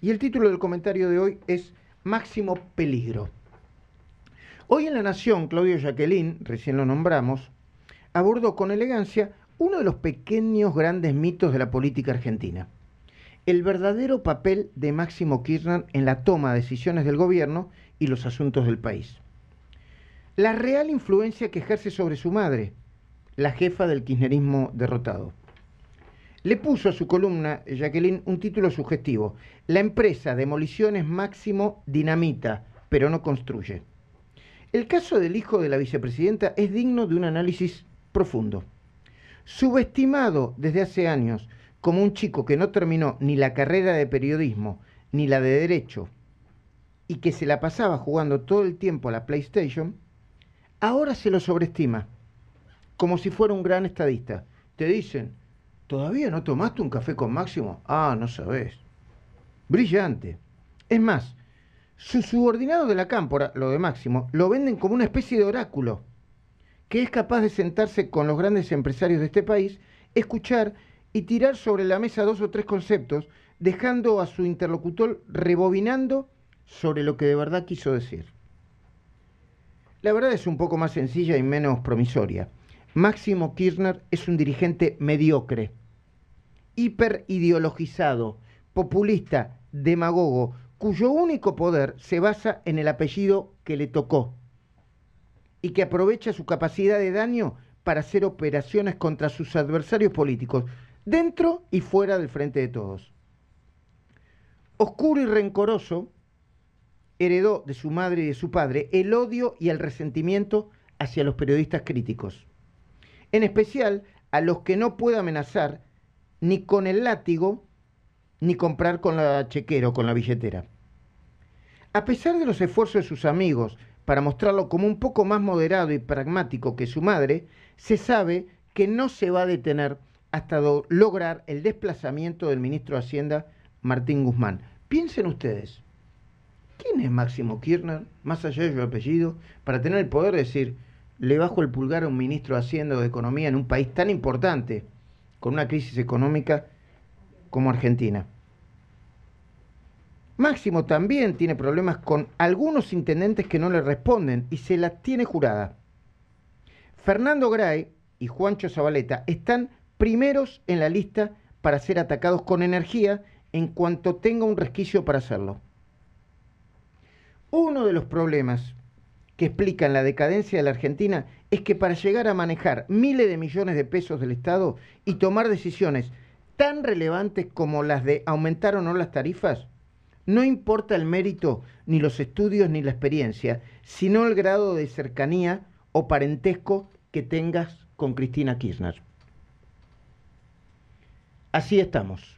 Y el título del comentario de hoy es Máximo Peligro. Hoy en La Nación, Claudio Jacqueline, recién lo nombramos, abordó con elegancia uno de los pequeños grandes mitos de la política argentina. El verdadero papel de Máximo Kirchner en la toma de decisiones del gobierno y los asuntos del país. La real influencia que ejerce sobre su madre, la jefa del kirchnerismo derrotado le puso a su columna, Jacqueline, un título sugestivo. La empresa Demoliciones Máximo dinamita, pero no construye. El caso del hijo de la vicepresidenta es digno de un análisis profundo. Subestimado desde hace años como un chico que no terminó ni la carrera de periodismo ni la de derecho y que se la pasaba jugando todo el tiempo a la PlayStation, ahora se lo sobreestima, como si fuera un gran estadista. Te dicen, ¿Todavía no tomaste un café con Máximo? Ah, no sabes. Brillante. Es más, sus subordinados de la cámpora, lo de Máximo, lo venden como una especie de oráculo, que es capaz de sentarse con los grandes empresarios de este país, escuchar y tirar sobre la mesa dos o tres conceptos, dejando a su interlocutor rebobinando sobre lo que de verdad quiso decir. La verdad es un poco más sencilla y menos promisoria. Máximo Kirchner es un dirigente mediocre, hiperideologizado, populista, demagogo, cuyo único poder se basa en el apellido que le tocó y que aprovecha su capacidad de daño para hacer operaciones contra sus adversarios políticos, dentro y fuera del frente de todos. Oscuro y rencoroso, heredó de su madre y de su padre el odio y el resentimiento hacia los periodistas críticos, en especial a los que no puede amenazar ni con el látigo, ni comprar con la chequera o con la billetera. A pesar de los esfuerzos de sus amigos para mostrarlo como un poco más moderado y pragmático que su madre, se sabe que no se va a detener hasta lograr el desplazamiento del ministro de Hacienda, Martín Guzmán. Piensen ustedes, ¿quién es Máximo Kirchner, más allá de su apellido, para tener el poder de decir, le bajo el pulgar a un ministro de Hacienda o de Economía en un país tan importante? con una crisis económica como Argentina. Máximo también tiene problemas con algunos intendentes que no le responden y se las tiene jurada. Fernando Gray y Juancho Zabaleta están primeros en la lista para ser atacados con energía en cuanto tenga un resquicio para hacerlo. Uno de los problemas que explican la decadencia de la Argentina es que para llegar a manejar miles de millones de pesos del Estado y tomar decisiones tan relevantes como las de aumentar o no las tarifas, no importa el mérito, ni los estudios, ni la experiencia, sino el grado de cercanía o parentesco que tengas con Cristina Kirchner. Así estamos.